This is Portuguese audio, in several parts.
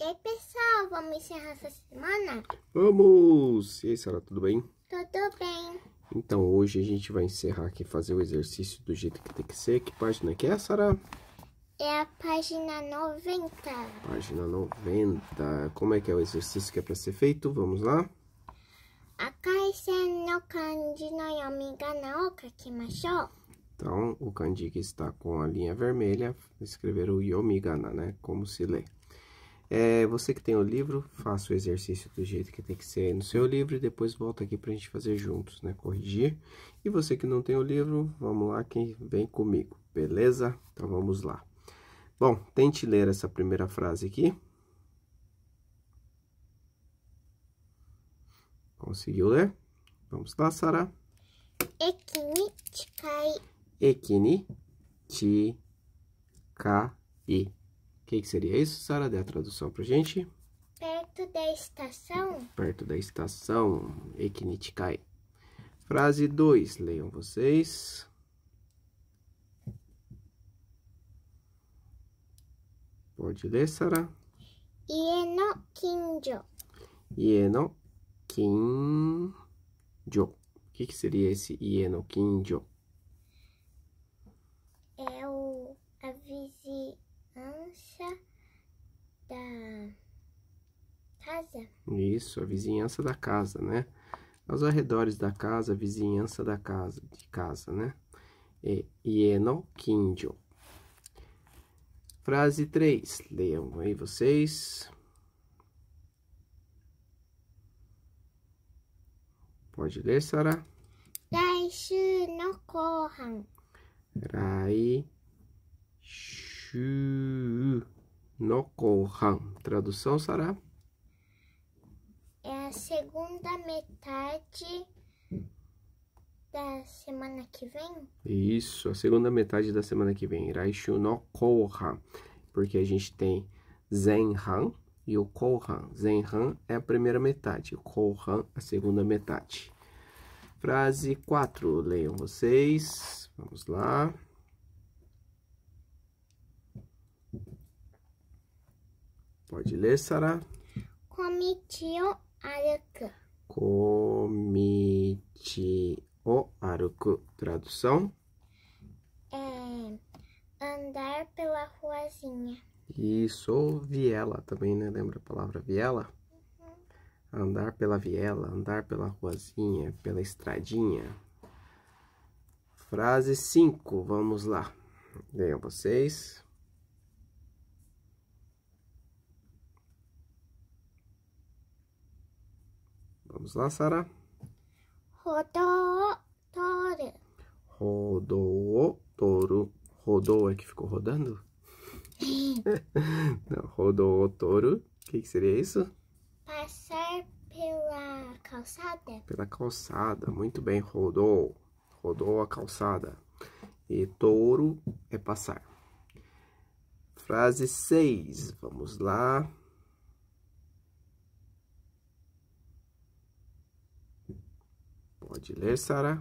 E aí, pessoal, vamos encerrar essa semana? Vamos! E aí, Sara, tudo bem? Tudo bem. Então, hoje a gente vai encerrar aqui, fazer o exercício do jeito que tem que ser. Que página que é, Sara? É a página 90. Página 90. Como é que é o exercício que é para ser feito? Vamos lá. A caixa é no kanji no yomiga na kimashou. Então, o kanji que está com a linha vermelha, escrever o yomigana, né? Como se lê. É, você que tem o livro, faça o exercício do jeito que tem que ser no seu livro e depois volta aqui para a gente fazer juntos, né? Corrigir. E você que não tem o livro, vamos lá, quem vem comigo, beleza? Então vamos lá. Bom, tente ler essa primeira frase aqui. Conseguiu ler? Vamos lá, Sara. Ekini chikai. Ekini chikai que, que seria isso, Sara? Dê a tradução pra gente. Perto da estação. Perto da estação, Ekinitikai. Frase 2, leiam vocês. Pode ler, Sara. Ie no kinjo. Ie no kinjo. O que, que seria esse ie no kinjo? casa. Isso, a vizinhança da casa, né? Aos arredores da casa, a vizinhança da casa, de casa, né? É ieno kinjo. Frase 3. Leiam aí vocês. Pode ler, Sara. Raishu no kohan. Raishu no kohan. Tradução, Sara na segunda metade da semana que vem? Isso, a segunda metade da semana que vem. Raishu no Porque a gente tem Zenhan e o Kohan. Zenhan é a primeira metade, o Kohan a segunda metade. Frase 4, leiam vocês. Vamos lá. Pode ler, Sara. Cometeu Aruku. Komichi o aruku. Tradução? É, andar pela ruazinha. Isso, ou viela também, né? Lembra a palavra viela? Uhum. Andar pela viela, andar pela ruazinha, pela estradinha. Frase 5, vamos lá. Venham vocês. Vamos lá, Sara. Rodou, Rodotoro. Rodou, Rodou é que ficou rodando? Não, rodou, O que, que seria isso? Passar pela calçada. Pela calçada, muito bem. Rodou, rodou a calçada. E touro é passar. Frase 6, vamos lá. Pode ler, Sara.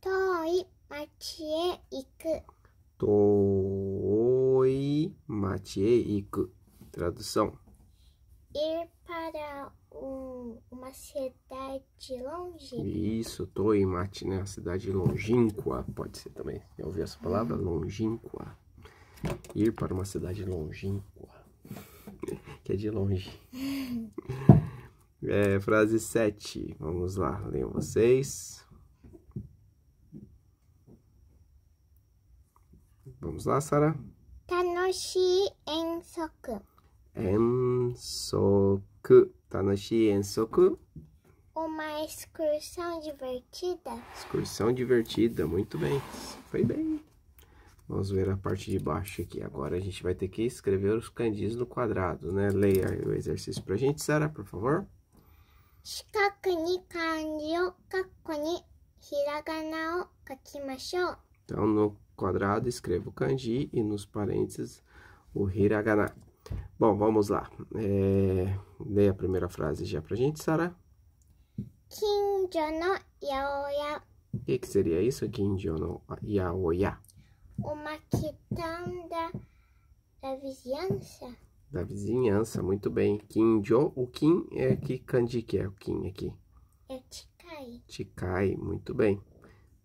Toi matie iku. Toi matie iku. Tradução. Ir para uma cidade longínqua. Isso, toi mate, né? A cidade longínqua, pode ser também. Já ouviu essa palavra? Longínqua. Ir para uma cidade longínqua. que é de longe. É, frase 7. Vamos lá, leiam vocês. Vamos lá, Sara. Tanoshi ensoku. Ensoku. Tanoshi ensoku. Uma excursão divertida. Excursão divertida, muito bem. Foi bem. Vamos ver a parte de baixo aqui. Agora a gente vai ter que escrever os candis no quadrado, né? Leia o exercício pra gente, Sara, por favor. 四角に漢字を、括弧にひらがなを書きましょう。Então, no quadrado, escrevo o kanji e nos parênteses o hiragana. Bom, vamos lá. É... a primeira frase já pra gente, Sara. Kinjo no yaoya. O que, que seria isso, Kinjo no yaoya? Uma quitanda da vizinhança da vizinhança, muito bem. Kinjo, o Kim é que kanji que é o Kim aqui? É Tikai. Tikai, muito bem.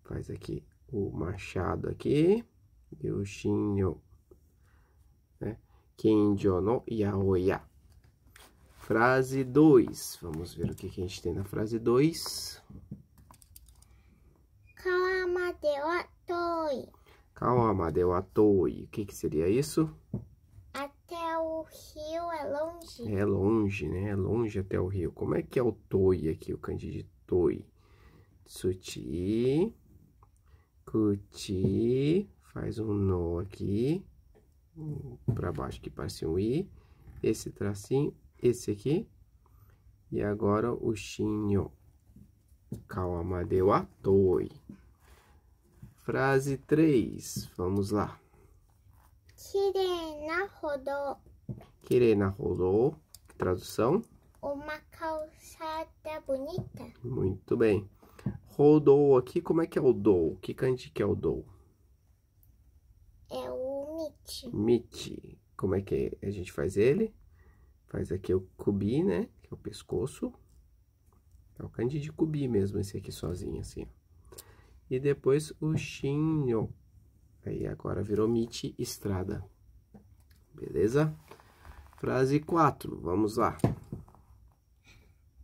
Faz aqui o machado aqui. E o Shinyo. Né? Kinjo no yaoya. Frase 2. Vamos ver o que, que a gente tem na frase 2. Kawamade wa toi. Kawamade wa toi. O que, que seria isso? até o rio é longe? É longe, né? É longe até o rio. Como é que é o toi aqui, o kanji de toi? Suti kuti, faz um no aqui, para baixo que parece um i, esse tracinho, esse aqui, e agora o deu Kawamadeu Toi Frase 3, vamos lá rodou. Tradução? Uma calçada bonita. Muito bem. Rodou aqui, como é que é o do? Que que é o do? É o miti. Miti. Como é que é? a gente faz ele? Faz aqui o cubi, né? Que é o pescoço. É o cante de cubi mesmo, esse aqui sozinho, assim. E depois o shinyo. Aí agora virou MIT Estrada. Beleza? Frase 4, vamos lá.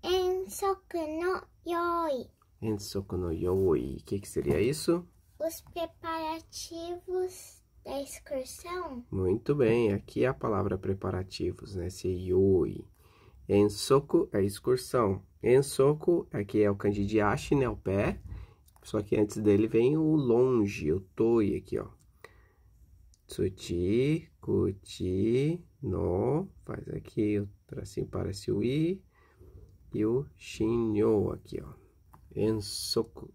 Ensoku no yoi. Ensoku no yoi. O que, que seria isso? Os preparativos da excursão. Muito bem, aqui é a palavra preparativos, né? Se é yoi. Ensoku é excursão. Ensoku, aqui é o kanji né? O pé. Só que antes dele vem o longe, o toi aqui, ó. Tsuti, kuti, no. Faz aqui, o tracinho parece o i. E o shinyo aqui, ó. Ensoku.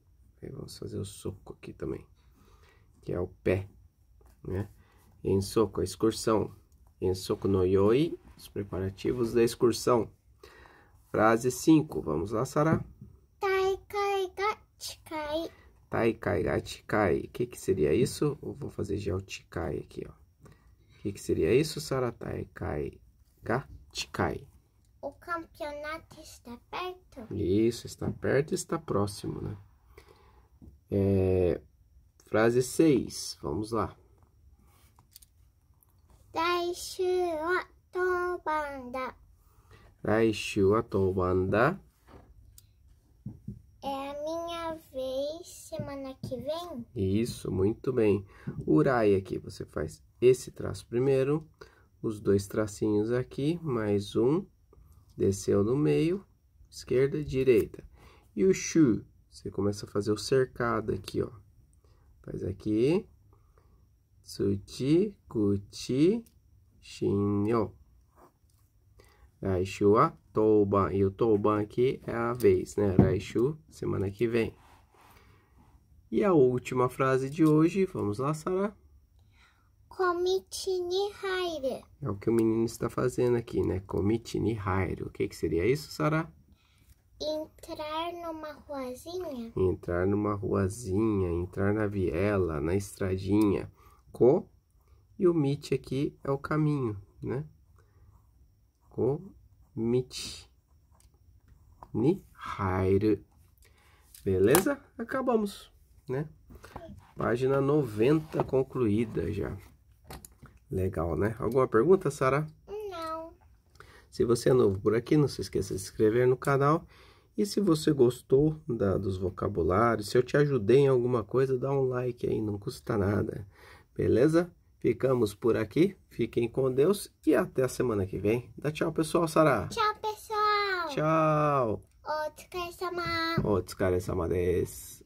Vamos fazer o soco aqui também. Que é o pé, né? Ensoku, a excursão. Ensoku no yoi, os preparativos da excursão. Frase 5, vamos lá, Sara. Geotikai. Taikai gatikai. O que, que seria isso? Eu vou fazer geotikai aqui, ó. O que, que seria isso, Sara? Taikai gatikai. O campeonato está perto? Isso, está perto está próximo, né? É... Frase 6, vamos lá. Daishu atobanda. Daishu atobanda. É a minha vez semana que vem? Isso, muito bem. Urai aqui, você faz esse traço primeiro, os dois tracinhos aqui, mais um, desceu no meio, esquerda, direita. E o shu, você começa a fazer o cercado aqui, ó. Faz aqui. Suti, kuti, shinyo. Aí, shua, Touban. E o Touban aqui é a vez, né? Raishu, semana que vem. E a última frase de hoje, vamos lá, Sara. Komitini É o que o menino está fazendo aqui, né? Komitini Hairo. O que, que seria isso, Sara? Entrar numa ruazinha. Entrar numa ruazinha, entrar na viela, na estradinha. Ko e o mit aqui é o caminho, né? Ko beleza? Acabamos, né? Página 90 concluída já. Legal, né? Alguma pergunta, Sara? Não. Se você é novo por aqui, não se esqueça de se inscrever no canal. E se você gostou da, dos vocabulários, se eu te ajudei em alguma coisa, dá um like aí, não custa nada. Beleza? Ficamos por aqui. Fiquem com Deus e até a semana que vem. Dá tchau, pessoal, Sara. Tchau, pessoal. Tchau. お疲れ様。お疲れ様です。